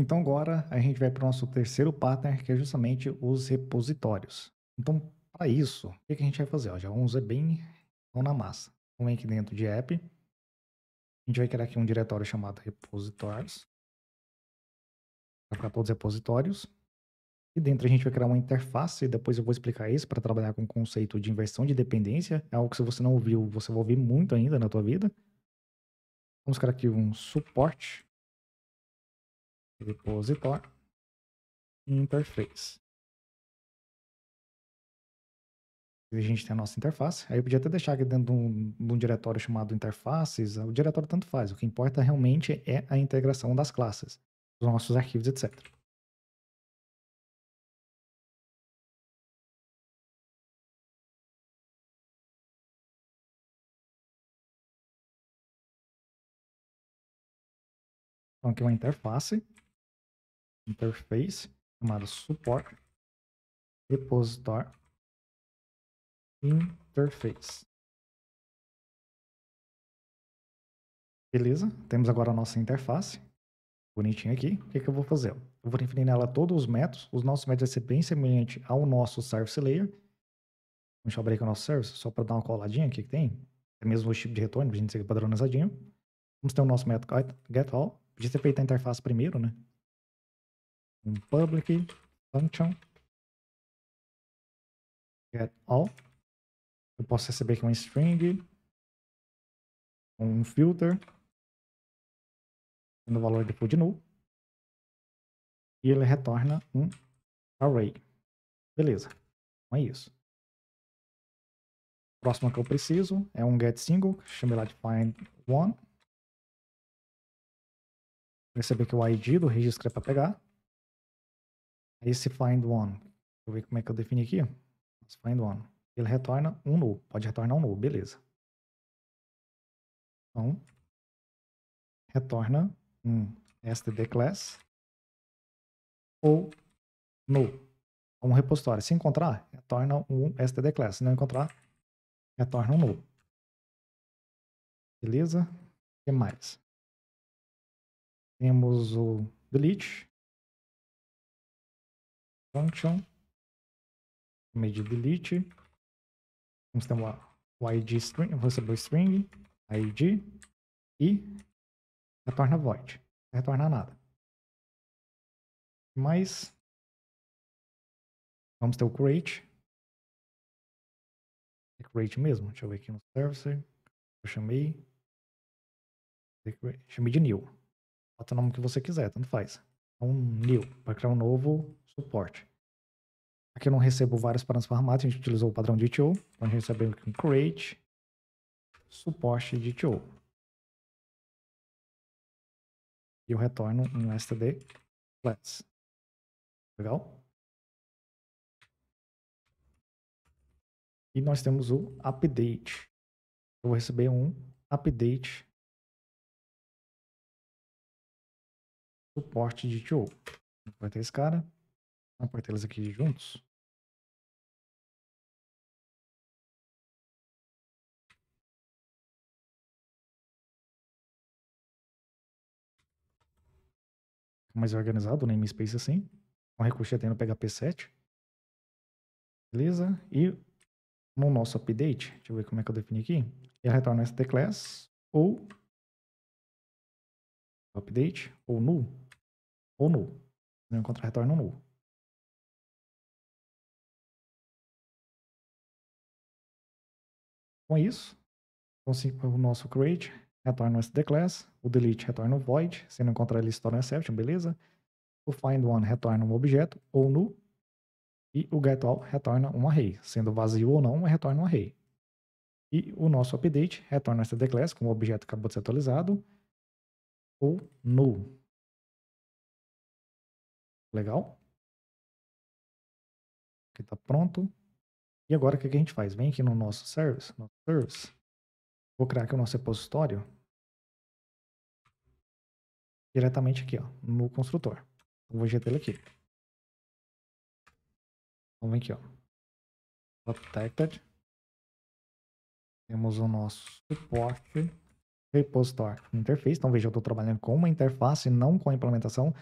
Então agora a gente vai para o nosso terceiro pattern, que é justamente os repositórios. Então, para isso, o que, a gente vai fazer? já vamos é bem mão na massa. Vamos aqui dentro de app. A gente vai criar aqui um diretório chamado repositórios. Para todos os repositórios. E dentro a gente vai criar uma interface, e depois eu vou explicar isso para trabalhar com o conceito de inversão de dependência. É algo que se você não ouviu, você vai ouvir muito ainda na tua vida. Vamos criar aqui um suporte repositor interface. E a gente tem a nossa interface. Aí eu podia até deixar aqui dentro de um, de um diretório chamado interfaces. O diretório tanto faz. O que importa realmente é a integração das classes, dos nossos arquivos, etc. Então aqui é uma interface interface, chamada support, repository interface. Beleza, temos agora a nossa interface, bonitinha aqui. O que, que eu vou fazer? Eu vou definir nela todos os métodos. Os nossos métodos vão ser bem semelhante ao nosso service layer. Deixa eu abrir aqui o nosso service, só para dar uma coladinha aqui que tem. É mesmo o tipo de retorno, para a gente ser padronizadinho. Vamos ter o nosso método getAll. Podia ter feito a interface primeiro, né? um public function get all. Eu posso receber aqui uma string, um filter, no valor depois de null, e ele retorna um array. Beleza, então é isso. Próximo que eu preciso é um get single, chame lá de find one. Receber aqui o ID do registro que é para pegar. Esse find one, deixa eu ver como é que eu defini aqui. Find one. Ele retorna um null, pode retornar um null, beleza. Então, retorna um std class ou null. Um repositório. Se encontrar, retorna um std class. Se não encontrar, retorna um null. Beleza? O que mais? Temos o delete function, delete vamos ter uma, o id string, recebeu string, id, e retorna void, não retorna nada. Mas, vamos ter o create, é create mesmo, deixa eu ver aqui no service, eu chamei, é chamei de new, bota o nome que você quiser, tanto faz. Um então, new, para criar um novo suporte. Aqui eu não recebo vários parâmetros formatos, a gente utilizou o padrão de ITO, então a gente recebe um create, suporte de ITO. E eu retorno um std class. Legal? E nós temos o update. Eu vou receber um update suporte de ITO. Vai ter esse cara. Vamos apertar eles aqui juntos. mais organizado no né, namespace assim. Um ricochet no PHP 7. Beleza? E no nosso update, deixa eu ver como é que eu defini aqui. Ele retorna ST class ou update ou null ou null. não encontra retorna null. Com isso, então, assim, o nosso create retorna o sd o delete retorna o void, se não encontrar ele se torna exception, beleza? O find one retorna um objeto ou null e o getAll retorna um array, sendo vazio ou não, retorna um array. E o nosso update retorna essa class como o objeto acabou de ser atualizado, ou null. Legal? Aqui está pronto. E agora o que a gente faz? Vem aqui no nosso service, nosso service. Vou criar aqui o nosso repositório. Diretamente aqui, ó, no construtor. Eu então, vou injetar ele aqui. Então vem aqui, ó. Protected. Temos o nosso suporte repositório interface. Então veja, eu estou trabalhando com uma interface, não com a implementação.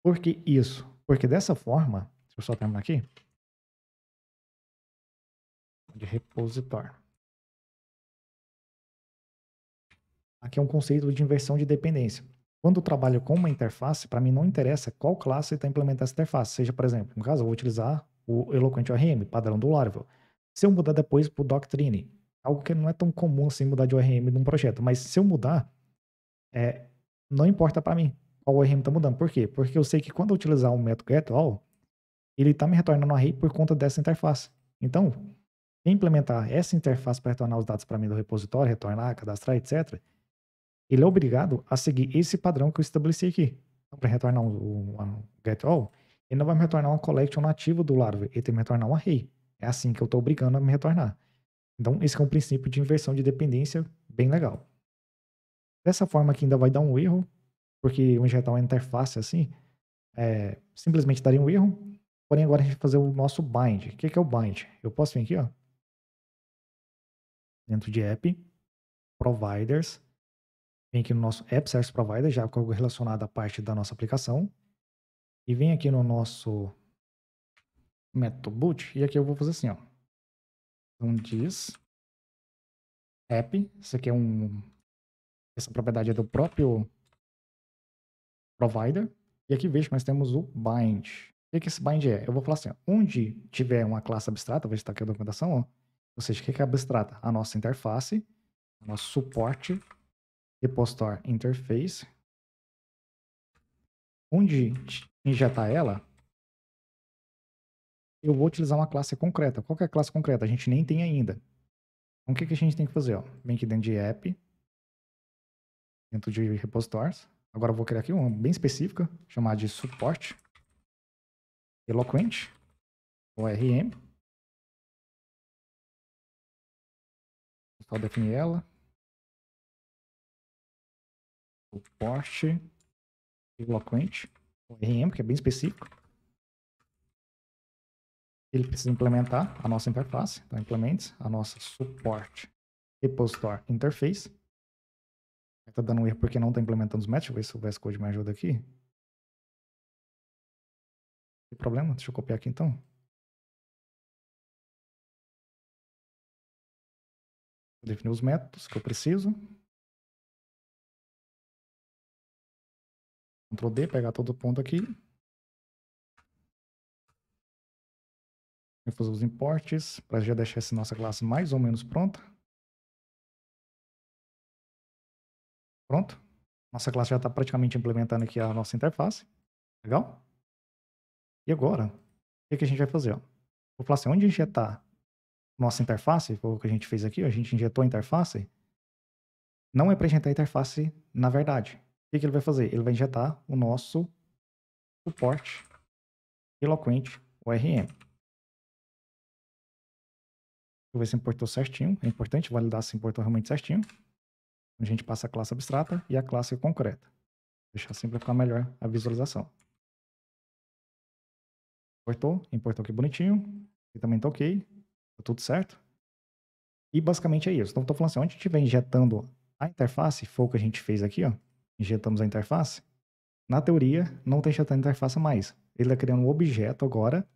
Por que isso? Porque dessa forma, deixa eu só terminar aqui de repositório. Aqui é um conceito de inversão de dependência. Quando eu trabalho com uma interface, para mim não interessa qual classe está implementando essa interface. Seja, por exemplo, no caso, eu vou utilizar o Eloquent ORM, padrão do Laravel. Se eu mudar depois para o Doctrine, algo que não é tão comum assim mudar de ORM num projeto, mas se eu mudar, é, não importa para mim qual ORM está mudando. Por quê? Porque eu sei que quando eu utilizar o método getAll, ele está me retornando um array por conta dessa interface. Então, implementar essa interface para retornar os dados para mim do repositório, retornar, cadastrar, etc., ele é obrigado a seguir esse padrão que eu estabeleci aqui. Então, para retornar um, um, um getAll, ele não vai me retornar uma collection nativa do Laravel, ele tem que me retornar um array. É assim que eu estou obrigando a me retornar. Então, esse é um princípio de inversão de dependência bem legal. Dessa forma aqui ainda vai dar um erro, porque o injetar uma interface assim, é, simplesmente daria um erro. Porém, agora a gente vai fazer o nosso bind. O que, que é o bind? Eu posso vir aqui, ó, dentro de app, providers, vem aqui no nosso app service provider, já com algo relacionado à parte da nossa aplicação, e vem aqui no nosso método boot, e aqui eu vou fazer assim, ó. Então diz app, isso aqui é um essa propriedade é do próprio provider, e aqui veja que nós temos o bind. O que, esse bind é? Eu vou falar assim, ó, onde tiver uma classe abstrata, vou estar aqui a documentação, ó, ou seja, o que é abstrata? A nossa interface, nosso suporte, repositor interface, onde injetar ela, eu vou utilizar uma classe concreta. Qual é a classe concreta? A gente nem tem ainda. Então, o que, que a gente tem que fazer? Ó? Vem aqui dentro de app, dentro de repositors. Agora eu vou criar aqui uma bem específica, chamada de suporte eloquente, ORM. só definir ela. O poste eloquente. O RM, que é bem específico. Ele precisa implementar a nossa interface. Então, implemente a nossa suporte repository interface. Está dando um erro porque não está implementando os métodos. Deixa eu ver se o VS Code me ajuda aqui. Tem problema? Deixa eu copiar aqui então. definir os métodos que eu preciso. Ctrl D, pegar todo ponto aqui. Vou fazer os importes para já deixar essa nossa classe mais ou menos pronta. Pronto. Nossa classe já está praticamente implementando aqui a nossa interface. Legal? E agora, o que, a gente vai fazer? Ó? Vou falar assim, onde injetar nossa interface, o que a gente fez aqui, a gente injetou a interface, não é para injetar a interface na verdade. O que, que ele vai fazer? Ele vai injetar o nosso suporte eloquente ORM. Deixa eu ver se importou certinho. É importante validar se importou realmente certinho. A gente passa a classe abstrata e a classe concreta. Vou deixar sempre ficar melhor a visualização. Importou, importou que bonitinho. Aqui também tá ok. Tá tudo certo? E basicamente é isso. Então, estou falando assim, onde a gente estiver injetando a interface, foi o que a gente fez aqui, ó. Injetamos a interface. Na teoria, não tem tá injetando a interface mais. Ele está criando um objeto agora,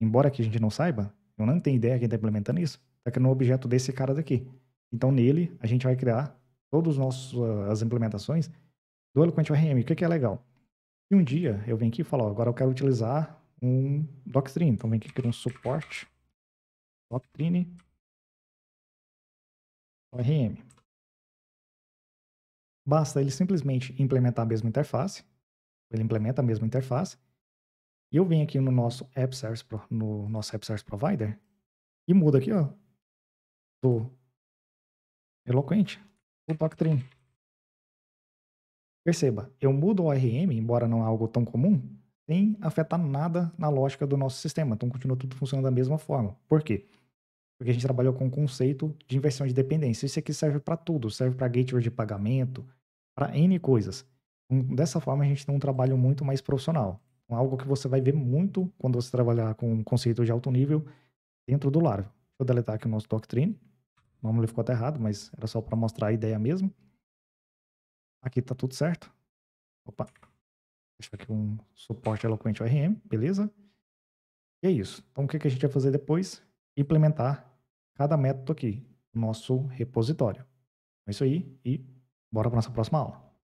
embora que a gente não saiba, eu não tenho ideia quem está implementando isso, está criando um objeto desse cara daqui. Então, nele, a gente vai criar todas ah, as implementações do Eloquent ORM. O que, que é legal? E um dia eu venho aqui e falo, ó, agora eu quero utilizar um Docstream. Então, vem aqui criar um suporte Doctrine. ORM. Basta ele simplesmente implementar a mesma interface. Ele implementa a mesma interface. E eu venho aqui no nosso App Service, no nosso App Service Provider e mudo aqui, ó, do Eloquente o Doctrine. Perceba, eu mudo o ORM, embora não é algo tão comum, sem afetar nada na lógica do nosso sistema. Então continua tudo funcionando da mesma forma. Por quê? porque a gente trabalhou com o conceito de inversão de dependência. Isso aqui serve para tudo, serve para gateway de pagamento, para N coisas. Hum, dessa forma, a gente tem um trabalho muito mais profissional. Então, algo que você vai ver muito quando você trabalhar com um conceito de alto nível dentro do Laravel. vou deletar aqui o nosso Doctrine. O nome ficou até errado, mas era só para mostrar a ideia mesmo. Aqui está tudo certo. Opa. Deixa aqui um suporte eloquente ORM, beleza? E é isso. Então, o que a gente vai fazer depois? Implementar cada método aqui no nosso repositório. É isso aí e bora para nossa próxima aula.